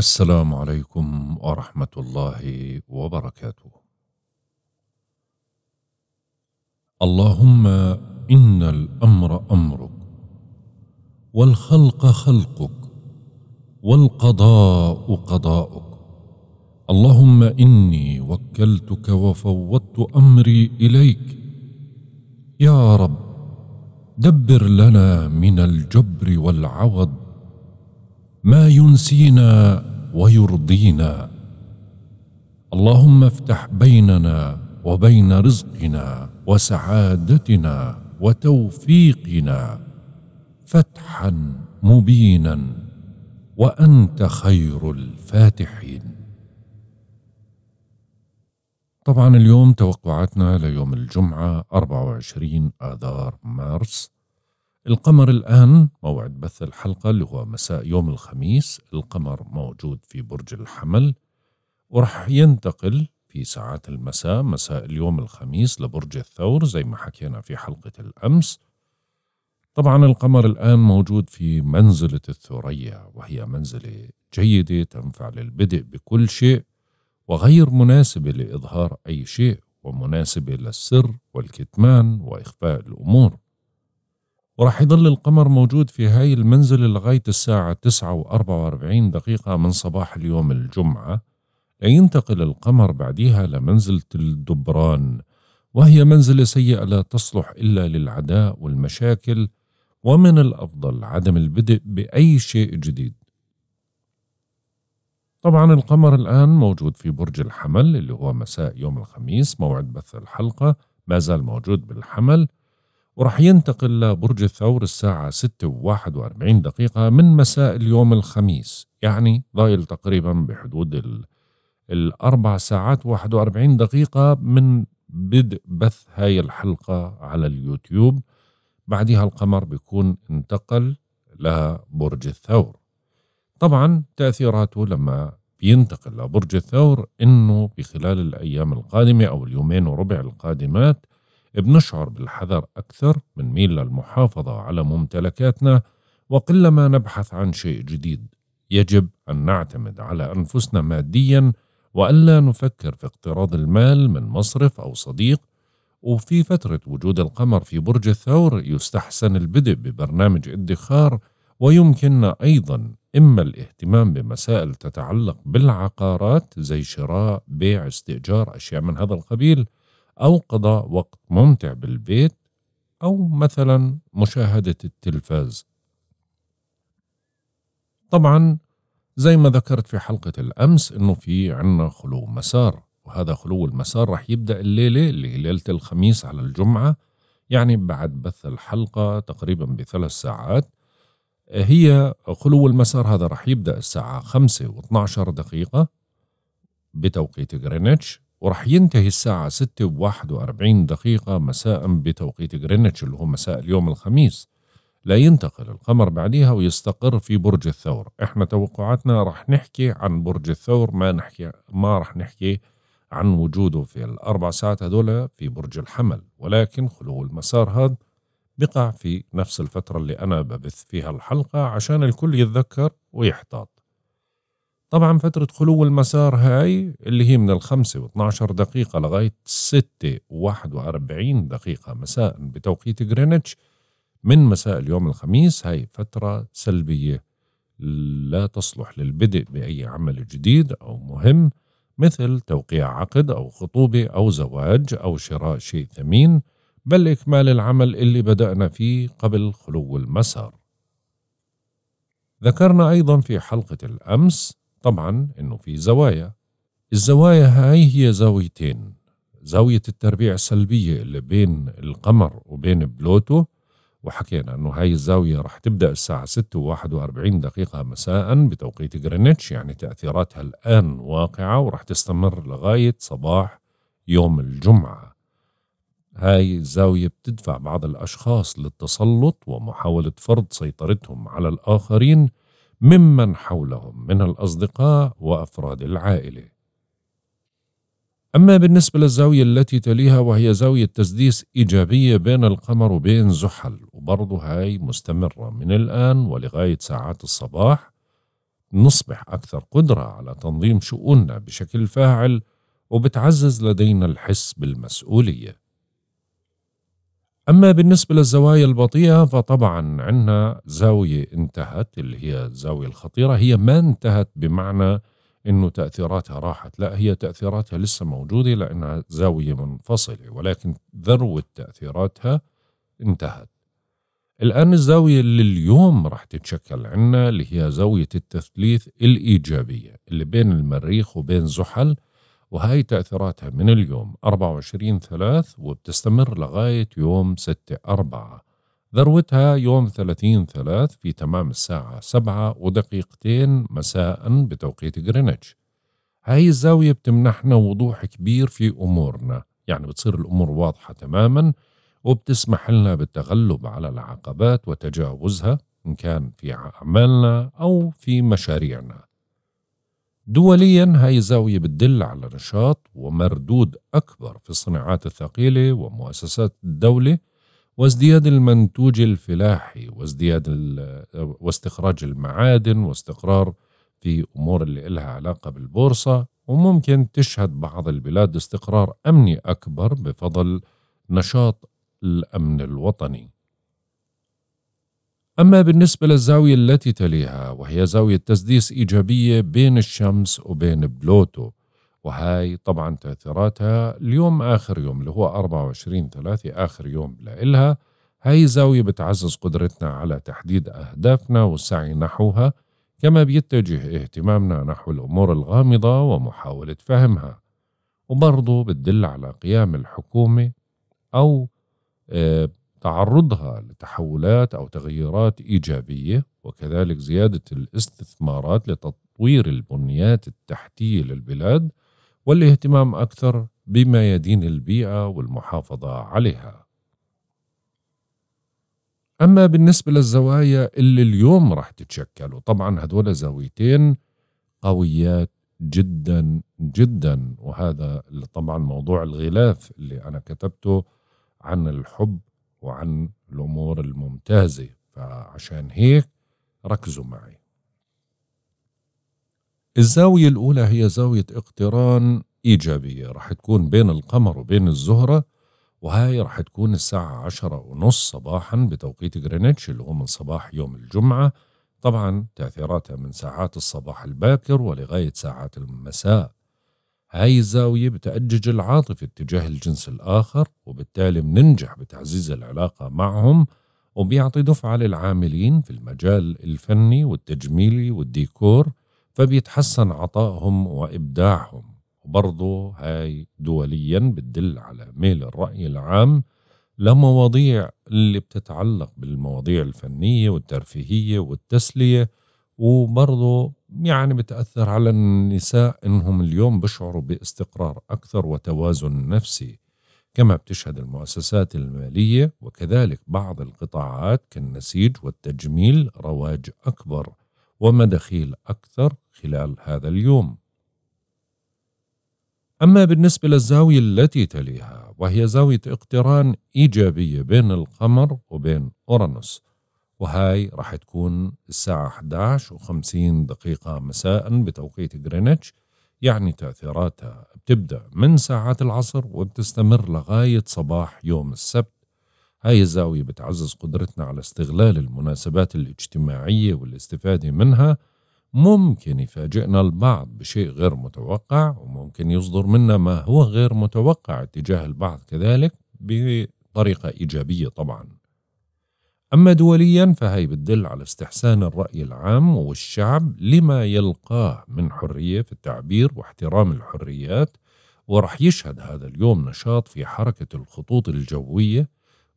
السلام عليكم ورحمة الله وبركاته. اللهم إن الأمر أمرك، والخلق خلقك، والقضاء قضاؤك. اللهم إني وكلتك وفوضت أمري إليك. يا رب دبر لنا من الجبر والعوض ما ينسينا ويرضينا اللهم افتح بيننا وبين رزقنا وسعادتنا وتوفيقنا فتحا مبينا وانت خير الفاتحين طبعا اليوم توقعاتنا ليوم الجمعه 24 اذار مارس القمر الآن موعد بث الحلقة اللي هو مساء يوم الخميس القمر موجود في برج الحمل ورح ينتقل في ساعات المساء مساء اليوم الخميس لبرج الثور زي ما حكينا في حلقة الأمس طبعا القمر الآن موجود في منزلة الثريا وهي منزلة جيدة تنفع للبدء بكل شيء وغير مناسبة لإظهار أي شيء ومناسبة للسر والكتمان وإخفاء الأمور وراح يظل القمر موجود في هاي المنزلة لغاية الساعة تسعة وأربعة وأربعين دقيقة من صباح اليوم الجمعة لينتقل القمر بعديها لمنزلة الدبران وهي منزلة سيئة لا تصلح إلا للعداء والمشاكل ومن الأفضل عدم البدء بأي شيء جديد طبعا القمر الآن موجود في برج الحمل اللي هو مساء يوم الخميس موعد بث الحلقة ما زال موجود بالحمل وراح ينتقل لبرج الثور الساعة 6 و 41 دقيقة من مساء اليوم الخميس يعني ضايل تقريبا بحدود ال الأربع ساعات و 41 دقيقة من بدء بث هاي الحلقة على اليوتيوب بعدها القمر بيكون انتقل لبرج الثور طبعا تأثيراته لما بينتقل لبرج الثور انه بخلال الايام القادمة او اليومين وربع القادمات بنشعر بالحذر أكثر من ميل للمحافظة على ممتلكاتنا وقلما نبحث عن شيء جديد يجب أن نعتمد على أنفسنا ماديا وألا نفكر في اقتراض المال من مصرف أو صديق وفي فترة وجود القمر في برج الثور يستحسن البدء ببرنامج ادخار ويمكننا أيضا إما الاهتمام بمسائل تتعلق بالعقارات زي شراء بيع استئجار أشياء من هذا القبيل أو قضاء وقت ممتع بالبيت أو مثلا مشاهدة التلفاز طبعا زي ما ذكرت في حلقة الأمس أنه في عنا خلو مسار وهذا خلو المسار رح يبدأ الليلة اللي هي ليلة الخميس على الجمعة يعني بعد بث الحلقة تقريبا بثلاث ساعات هي خلو المسار هذا رح يبدأ الساعة خمسة دقيقة بتوقيت غرينتش وراح ينتهي الساعة 6 و 41 دقيقة مساء بتوقيت جرينتش اللي هو مساء اليوم الخميس لا ينتقل القمر بعديها ويستقر في برج الثور احنا توقعاتنا راح نحكي عن برج الثور ما نحكي ما راح نحكي عن وجوده في الأربع ساعات هذول في برج الحمل ولكن خلو المسار هذا بقع في نفس الفترة اللي أنا ببث فيها الحلقة عشان الكل يتذكر ويحتاط طبعا فترة خلو المسار هاي اللي هي من الخمسه واثناشر دقيقة لغاية وواحد واربعين دقيقة مساء بتوقيت غرينتش من مساء اليوم الخميس هاي فترة سلبية لا تصلح للبدء بأي عمل جديد أو مهم مثل توقيع عقد أو خطوبة أو زواج أو شراء شيء ثمين بل إكمال العمل اللي بدأنا فيه قبل خلو المسار. ذكرنا أيضا في حلقة الأمس طبعا انه في زوايا الزوايا هاي هي زاويتين زاوية التربيع السلبية اللي بين القمر وبين بلوتو وحكينا انه هاي الزاوية رح تبدأ الساعة 6 و 41 دقيقة مساء بتوقيت جرينتش يعني تأثيراتها الآن واقعة ورح تستمر لغاية صباح يوم الجمعة هاي الزاوية بتدفع بعض الأشخاص للتسلط ومحاولة فرض سيطرتهم على الآخرين ممن حولهم من الأصدقاء وأفراد العائلة. أما بالنسبة للزاوية التي تليها وهي زاوية تسديس إيجابية بين القمر وبين زحل وبرضه هاي مستمرة من الآن ولغاية ساعات الصباح نصبح أكثر قدرة على تنظيم شؤوننا بشكل فاعل وبتعزز لدينا الحس بالمسؤولية أما بالنسبة للزوايا البطيئة فطبعا عندنا زاوية انتهت اللي هي الزاوية الخطيرة هي ما انتهت بمعنى أنه تأثيراتها راحت لا هي تأثيراتها لسه موجودة لأنها زاوية منفصلة ولكن ذروة تأثيراتها انتهت الآن الزاوية اللي اليوم راح تتشكل عنا اللي هي زاوية التثليث الإيجابية اللي بين المريخ وبين زحل وهاي تأثيراتها من اليوم 24 ثلاث وبتستمر لغاية يوم 6 أربعة ذروتها يوم 30 ثلاث في تمام الساعة 7 ودقيقتين مساء بتوقيت غرينتش هاي الزاوية بتمنحنا وضوح كبير في أمورنا يعني بتصير الأمور واضحة تماما وبتسمح لنا بالتغلب على العقبات وتجاوزها إن كان في أعمالنا أو في مشاريعنا دوليا هاي الزاوية بتدل على نشاط ومردود أكبر في الصناعات الثقيلة ومؤسسات الدولة وازدياد المنتوج الفلاحي وازدياد آه، واستخراج المعادن واستقرار في أمور اللي إلها علاقة بالبورصة وممكن تشهد بعض البلاد استقرار أمني أكبر بفضل نشاط الأمن الوطني أما بالنسبة للزاوية التي تليها وهي زاوية تسديس إيجابية بين الشمس وبين بلوتو وهاي طبعا تأثيراتها اليوم آخر يوم اللي هو 24 3 آخر يوم لإلها هاي زاوية بتعزز قدرتنا على تحديد أهدافنا والسعي نحوها كما بيتجه اهتمامنا نحو الأمور الغامضة ومحاولة فهمها وبرضه بتدل على قيام الحكومة أو آه، تعرضها لتحولات أو تغييرات إيجابية وكذلك زيادة الاستثمارات لتطوير البنيات التحتية للبلاد والاهتمام أكثر بما يدين البيئة والمحافظة عليها. أما بالنسبة للزوايا اللي اليوم راح تتشكل وطبعا هدول زاويتين قويات جدا جدا وهذا طبعا موضوع الغلاف اللي أنا كتبته عن الحب وعن الأمور الممتازة فعشان هيك ركزوا معي الزاوية الأولى هي زاوية اقتران إيجابية رح تكون بين القمر وبين الزهرة وهاي رح تكون الساعة عشرة ونص صباحا بتوقيت غرينتش اللي هو من صباح يوم الجمعة طبعا تأثيراتها من ساعات الصباح الباكر ولغاية ساعات المساء هاي الزاوية بتأجج العاطفة اتجاه الجنس الآخر وبالتالي بننجح بتعزيز العلاقة معهم وبيعطي دفعة للعاملين في المجال الفني والتجميلي والديكور فبيتحسن عطائهم وإبداعهم وبرضه هاي دوليا بتدل على ميل الرأي العام لمواضيع اللي بتتعلق بالمواضيع الفنية والترفيهية والتسلية وبرضه يعني بتأثر على النساء إنهم اليوم بيشعروا باستقرار أكثر وتوازن نفسي كما بتشهد المؤسسات المالية وكذلك بعض القطاعات كالنسيج والتجميل رواج أكبر ومداخيل أكثر خلال هذا اليوم أما بالنسبة للزاوية التي تليها وهي زاوية اقتران إيجابية بين القمر وبين أورانوس وهاي راح تكون الساعة 11 و50 دقيقة مساء بتوقيت غرينتش يعني تأثيراتها بتبدأ من ساعات العصر وبتستمر لغاية صباح يوم السبت هاي الزاوية بتعزز قدرتنا على استغلال المناسبات الاجتماعية والاستفادة منها ممكن يفاجئنا البعض بشيء غير متوقع وممكن يصدر منا ما هو غير متوقع اتجاه البعض كذلك بطريقة إيجابية طبعاً أما دوليا فهي بتدل على استحسان الرأي العام والشعب لما يلقاه من حرية في التعبير واحترام الحريات ورح يشهد هذا اليوم نشاط في حركة الخطوط الجوية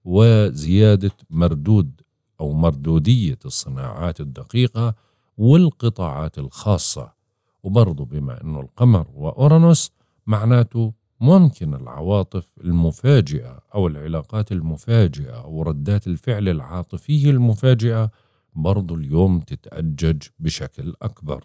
وزيادة مردود أو مردودية الصناعات الدقيقة والقطاعات الخاصة وبرضه بما أنه القمر وأورانوس معناته ممكن العواطف المفاجئة أو العلاقات المفاجئة أو ردات الفعل العاطفية المفاجئة برضو اليوم تتأجج بشكل أكبر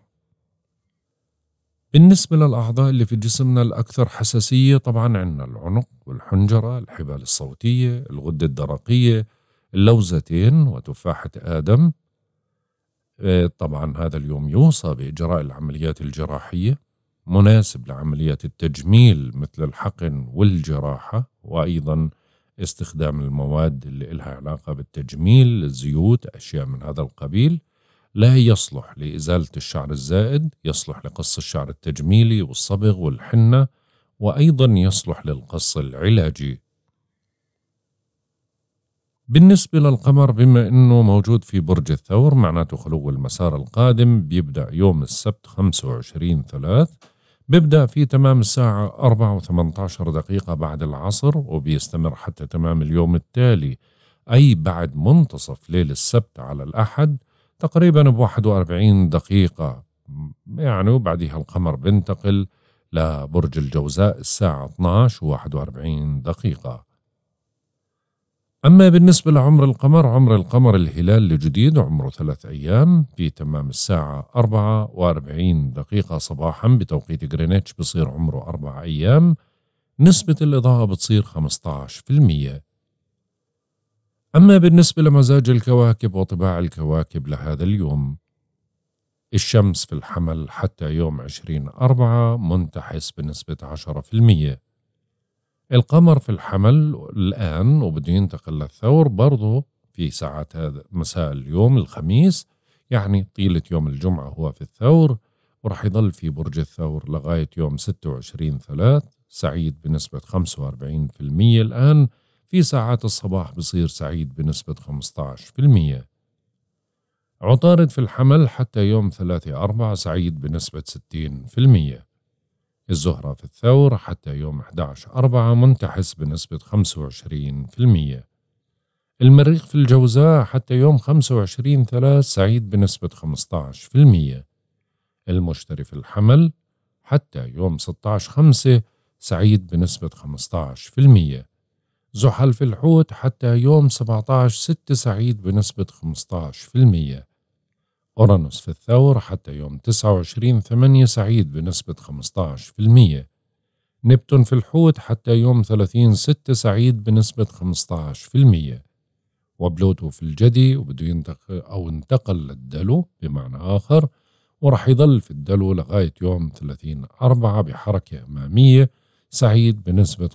بالنسبة للأعضاء اللي في جسمنا الأكثر حساسية طبعا عندنا العنق والحنجرة الحبال الصوتية الغدة الدرقية اللوزتين وتفاحة آدم آه، طبعا هذا اليوم يوصى بإجراء العمليات الجراحية مناسب لعملية التجميل مثل الحقن والجراحة وأيضا استخدام المواد اللي لها علاقة بالتجميل الزيوت أشياء من هذا القبيل لا يصلح لإزالة الشعر الزائد يصلح لقص الشعر التجميلي والصبغ والحنة وأيضا يصلح للقص العلاجي بالنسبة للقمر بما أنه موجود في برج الثور معناته خلو المسار القادم بيبدأ يوم السبت 25 ثلاث بيبدأ في تمام الساعة 4 و 18 دقيقة بعد العصر وبيستمر حتى تمام اليوم التالي أي بعد منتصف ليل السبت على الأحد تقريبا ب 41 دقيقة يعني وبعدها القمر بينتقل لبرج الجوزاء الساعة 12 و 41 دقيقة أما بالنسبة لعمر القمر عمر القمر الهلال الجديد عمره ثلاث أيام في تمام الساعة أربعة وأربعين دقيقة صباحا بتوقيت غرينتش بصير عمره أربع أيام نسبة الإضاءة بتصير 15% أما بالنسبة لمزاج الكواكب وطباع الكواكب لهذا اليوم الشمس في الحمل حتى يوم عشرين أربعة منتحس بنسبة عشرة في المية القمر في الحمل الآن وبده ينتقل للثور برضه في ساعات هذا مساء اليوم الخميس يعني طيلة يوم الجمعة هو في الثور ورح يضل في برج الثور لغاية يوم 26 ثلاث سعيد بنسبة 45% الآن في ساعات الصباح بصير سعيد بنسبة 15% عطارد في الحمل حتى يوم 3 4 سعيد بنسبة 60% الزهرة في الثور حتى يوم 11/4 منتحس بنسبة 25%. المريخ في الجوزاء حتى يوم 25/3 سعيد بنسبة 15%. المشتري في الحمل حتى يوم 16/5 سعيد بنسبة 15%. زحل في الحوت حتى يوم 17/6 سعيد بنسبة 15%. أورانوس في الثور حتى يوم 29 8 سعيد بنسبة 15% نبتون في الحوت حتى يوم 30 6 سعيد بنسبة 15% وبلوتو في الجدي وبدو ينتقل أو انتقل للدلو بمعنى آخر ورح يظل في الدلو لغاية يوم 30 4 بحركة أمامية سعيد بنسبة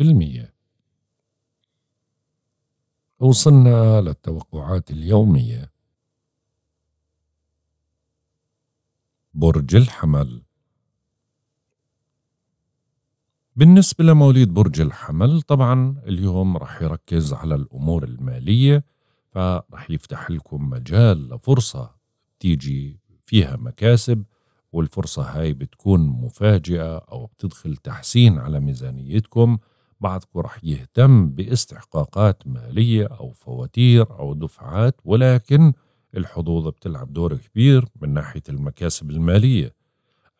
15% وصلنا للتوقعات اليومية برج الحمل بالنسبة لمواليد برج الحمل طبعا اليوم رح يركز على الأمور المالية فرح يفتح لكم مجال لفرصة تيجي فيها مكاسب والفرصة هاي بتكون مفاجئة أو بتدخل تحسين على ميزانيتكم بعضكم رح يهتم باستحقاقات مالية أو فواتير أو دفعات ولكن الحظوظ بتلعب دور كبير من ناحية المكاسب المالية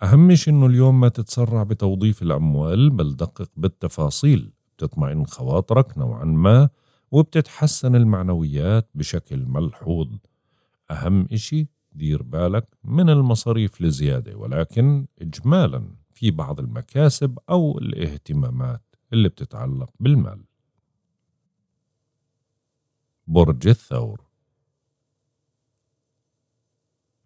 أهم شيء إنه اليوم ما تتسرع بتوظيف الأموال بل دقق بالتفاصيل بتطمئن خواطرك نوعا ما وبتتحسن المعنويات بشكل ملحوظ أهم إشي دير بالك من المصاريف لزيادة ولكن إجمالا في بعض المكاسب أو الاهتمامات اللي بتتعلق بالمال برج الثور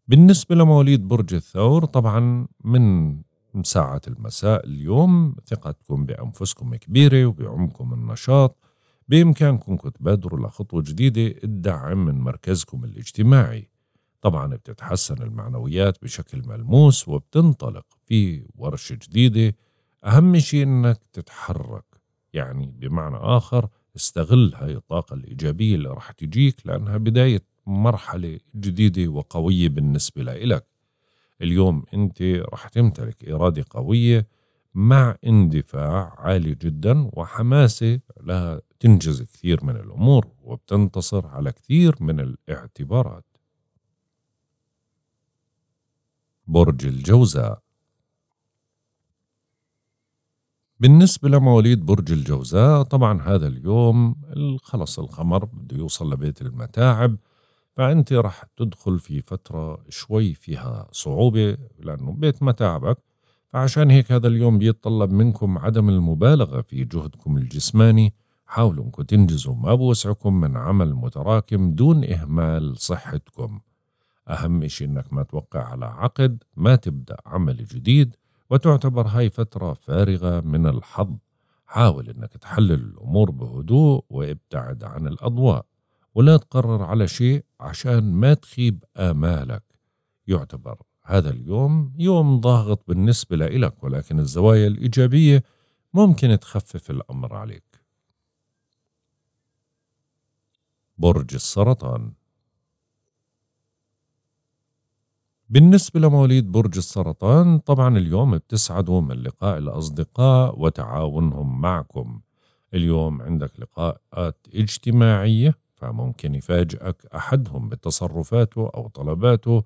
بالنسبة لمواليد برج الثور طبعا من ساعة المساء اليوم ثقتكم بأنفسكم كبيرة وبعمكم النشاط بإمكانكم تبادروا لخطوة جديدة الدعم من مركزكم الاجتماعي طبعا بتتحسن المعنويات بشكل ملموس وبتنطلق في ورشة جديدة أهم شيء أنك تتحرك يعني بمعنى آخر استغل هاي الطاقة الإيجابية اللي راح تجيك لأنها بداية مرحلة جديدة وقوية بالنسبة لإلك اليوم أنت رح تمتلك إرادة قوية مع اندفاع عالي جدا وحماسة لها تنجز كثير من الأمور وبتنتصر على كثير من الاعتبارات برج الجوزاء بالنسبة لمواليد برج الجوزاء طبعا هذا اليوم خلص القمر بده يوصل لبيت المتاعب فأنت رح تدخل في فترة شوي فيها صعوبة لأنه بيت متاعبك فعشان هيك هذا اليوم بيتطلب منكم عدم المبالغة في جهدكم الجسماني حاولوا انكم تنجزوا ما بوسعكم من عمل متراكم دون إهمال صحتكم أهم إشي إنك ما توقع على عقد ما تبدأ عمل جديد وتعتبر هاي فترة فارغة من الحظ حاول إنك تحلل الأمور بهدوء وابتعد عن الأضواء ولا تقرر على شيء عشان ما تخيب آمالك يعتبر هذا اليوم يوم ضاغط بالنسبة لإلك ولكن الزوايا الإيجابية ممكن تخفف الأمر عليك برج السرطان بالنسبة لمواليد برج السرطان طبعا اليوم بتسعدوا من لقاء الأصدقاء وتعاونهم معكم اليوم عندك لقاءات اجتماعية فممكن يفاجئك أحدهم بتصرفاته أو طلباته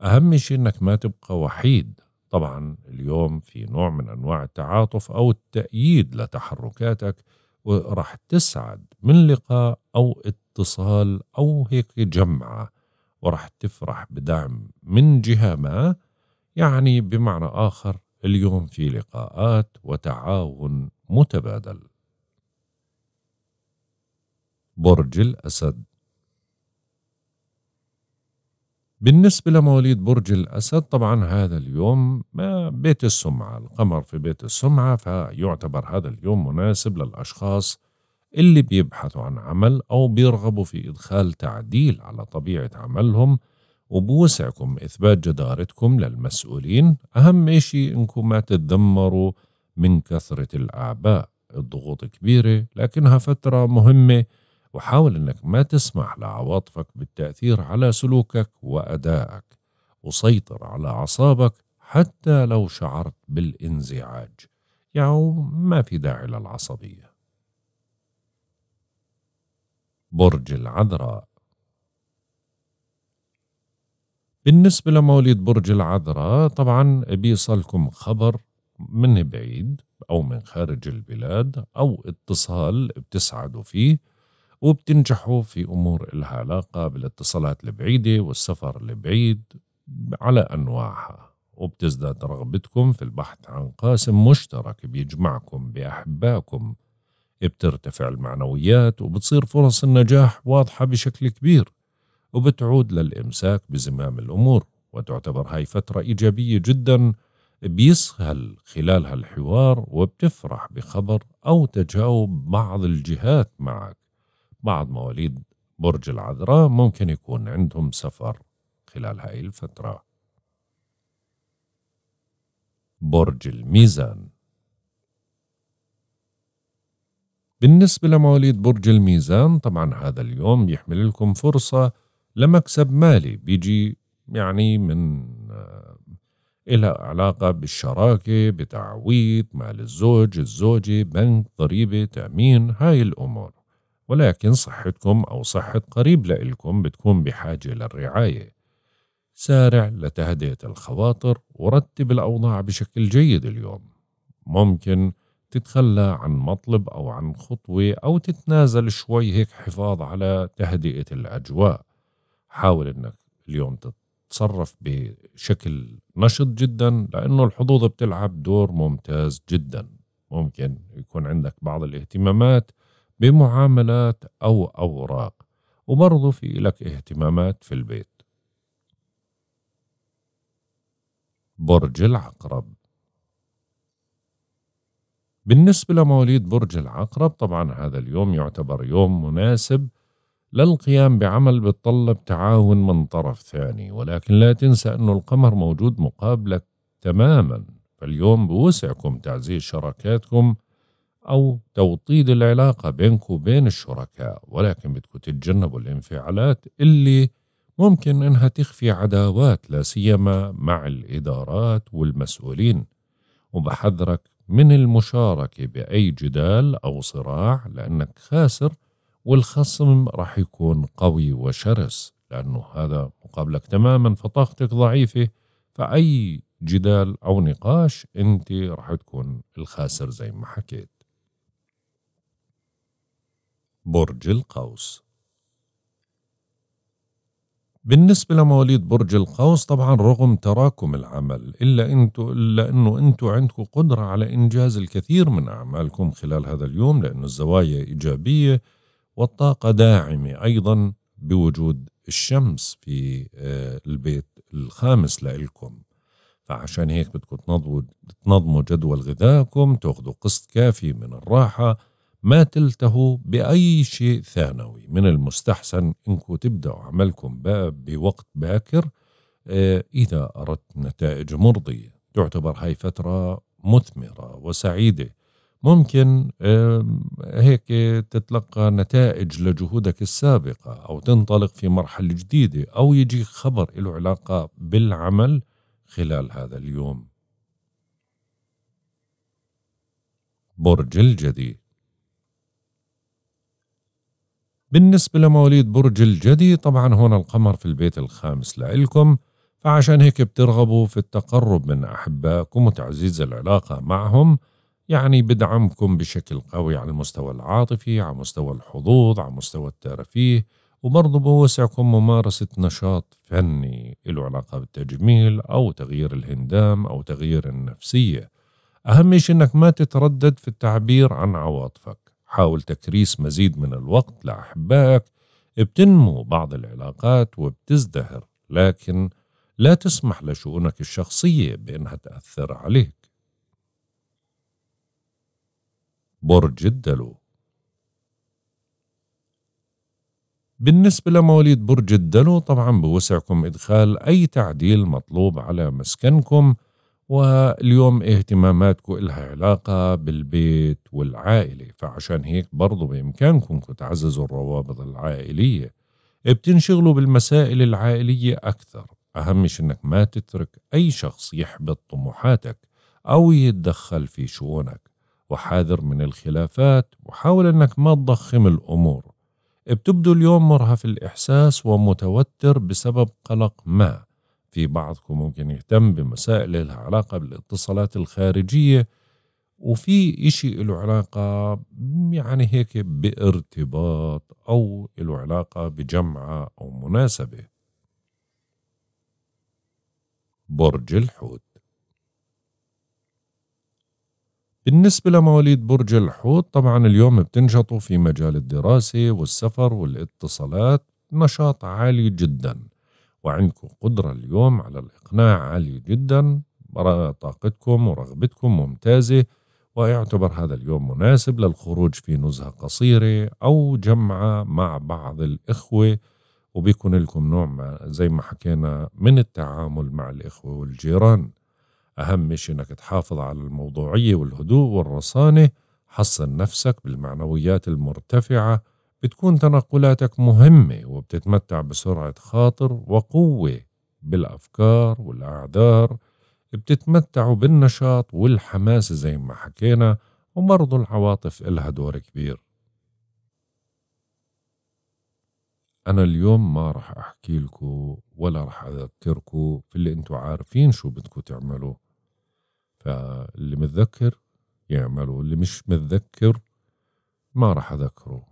أهم شيء أنك ما تبقى وحيد طبعا اليوم في نوع من أنواع التعاطف أو التأييد لتحركاتك وراح تسعد من لقاء أو اتصال أو هيك جمعة وراح تفرح بدعم من جهة ما يعني بمعنى آخر اليوم في لقاءات وتعاون متبادل برج الأسد بالنسبة لمواليد برج الأسد طبعا هذا اليوم بيت السمعة القمر في بيت السمعة فيعتبر هذا اليوم مناسب للأشخاص اللي بيبحثوا عن عمل أو بيرغبوا في إدخال تعديل على طبيعة عملهم وبوسعكم إثبات جدارتكم للمسؤولين أهم شيء إنكم ما تتذمروا من كثرة الأعباء الضغوط كبيرة لكنها فترة مهمة وحاول أنك ما تسمح لعواطفك بالتأثير على سلوكك وأدائك وسيطر على أعصابك حتى لو شعرت بالانزعاج يعني ما في داعي للعصبية برج العذراء بالنسبة لمواليد برج العذراء طبعا بيصلكم خبر من بعيد أو من خارج البلاد أو اتصال بتسعدوا فيه وبتنجحوا في أمور إلها علاقة بالاتصالات البعيدة والسفر البعيد على أنواعها وبتزداد رغبتكم في البحث عن قاسم مشترك بيجمعكم بأحبائكم بترتفع المعنويات وبتصير فرص النجاح واضحة بشكل كبير وبتعود للإمساك بزمام الأمور وتعتبر هاي فترة إيجابية جدا بيسهل خلالها الحوار وبتفرح بخبر أو تجاوب بعض الجهات معك بعض مواليد برج العذراء ممكن يكون عندهم سفر خلال هاي الفترة برج الميزان بالنسبة لمواليد برج الميزان طبعا هذا اليوم بيحمل لكم فرصة لمكسب مالي بيجي يعني من آه، إلى علاقة بالشراكة بتعويض مال الزوج الزوجة بنك ضريبة تأمين هاي الأمور ولكن صحتكم أو صحة قريب لإلكم بتكون بحاجة للرعاية سارع لتهدئة الخواطر ورتب الأوضاع بشكل جيد اليوم ممكن تتخلى عن مطلب أو عن خطوة أو تتنازل شوي هيك حفاظ على تهدئة الأجواء حاول أنك اليوم تتصرف بشكل نشط جدا لأنه الحظوظ بتلعب دور ممتاز جدا ممكن يكون عندك بعض الاهتمامات بمعاملات أو أوراق وبرضه في لك اهتمامات في البيت برج العقرب بالنسبة لمواليد برج العقرب طبعا هذا اليوم يعتبر يوم مناسب للقيام بعمل بتطلب تعاون من طرف ثاني ولكن لا تنسى أن القمر موجود مقابلك تماما فاليوم بوسعكم تعزيز شراكاتكم أو توطيد العلاقة بينك وبين الشركاء ولكن بدكم تتجنبوا الانفعالات اللي ممكن إنها تخفي عداوات لا سيما مع الإدارات والمسؤولين وبحذرك من المشاركة بأي جدال أو صراع لأنك خاسر والخصم راح يكون قوي وشرس لأنه هذا مقابلك تماما فطاقتك ضعيفة فأي جدال أو نقاش أنت راح تكون الخاسر زي ما حكيت برج القوس بالنسبة لمواليد برج القوس طبعا رغم تراكم العمل إلا, انتو إلا أنه أنتوا عندكم قدرة على إنجاز الكثير من أعمالكم خلال هذا اليوم لأن الزوايا إيجابية والطاقة داعمة أيضا بوجود الشمس في آه، البيت الخامس لإلكم فعشان هيك بدكم تنظموا جدول غذائكم تاخذوا قسط كافي من الراحة ما تلتهوا بأي شيء ثانوي من المستحسن أنكم تبدأوا عملكم بوقت باكر آه، إذا أردت نتائج مرضية تعتبر هاي فترة مثمرة وسعيدة ممكن آه، هيك تتلقى نتائج لجهودك السابقة أو تنطلق في مرحلة جديدة أو يجيك خبر له علاقة بالعمل خلال هذا اليوم برج الجديد بالنسبة لمواليد برج الجدي طبعا هون القمر في البيت الخامس لإلكم فعشان هيك بترغبوا في التقرب من أحبائكم وتعزيز العلاقة معهم يعني بدعمكم بشكل قوي على المستوى العاطفي على مستوى الحظوظ على مستوى الترفيه وبرضه بوسعكم ممارسة نشاط فني له علاقة بالتجميل أو تغيير الهندام أو تغيير النفسية أهم شيء أنك ما تتردد في التعبير عن عواطفك حاول تكريس مزيد من الوقت لأحبائك بتنمو بعض العلاقات وبتزدهر لكن لا تسمح لشؤونك الشخصية بأنها تأثر عليك برج الدلو بالنسبة لمواليد برج الدلو طبعا بوسعكم إدخال أي تعديل مطلوب على مسكنكم واليوم اهتماماتكم إلها علاقة بالبيت والعائلة فعشان هيك برضو بإمكانكم تعززوا الروابط العائلية بتنشغلوا بالمسائل العائلية أكثر أهم شيء أنك ما تترك أي شخص يحبط طموحاتك أو يتدخل في شؤونك وحاذر من الخلافات وحاول أنك ما تضخم الأمور بتبدو اليوم مرهف الإحساس ومتوتر بسبب قلق ما في بعضكم ممكن يهتم بمسائل لها علاقة بالاتصالات الخارجية وفي إشي له علاقة يعني هيك بارتباط أو له علاقة بجمعة أو مناسبة برج الحوت بالنسبة لمواليد برج الحوت طبعا اليوم بتنشطوا في مجال الدراسة والسفر والاتصالات نشاط عالي جدا وعندكم قدرة اليوم على الإقناع عالية جدا طاقتكم ورغبتكم ممتازة ويعتبر هذا اليوم مناسب للخروج في نزهة قصيرة أو جمعة مع بعض الإخوة وبيكون لكم نوع ما زي ما حكينا من التعامل مع الإخوة والجيران أهم شيء أنك تحافظ على الموضوعية والهدوء والرصانة حصن نفسك بالمعنويات المرتفعة بتكون تنقلاتك مهمة وبتتمتع بسرعة خاطر وقوة بالأفكار والأعذار بتتمتعوا بالنشاط والحماس زي ما حكينا وبرضه العواطف إلها دور كبير أنا اليوم ما رح أحكي لكم ولا رح أذكركم في اللي أنتوا عارفين شو بدكم تعملوا فاللي متذكر يعملوا اللي مش متذكر ما رح أذكره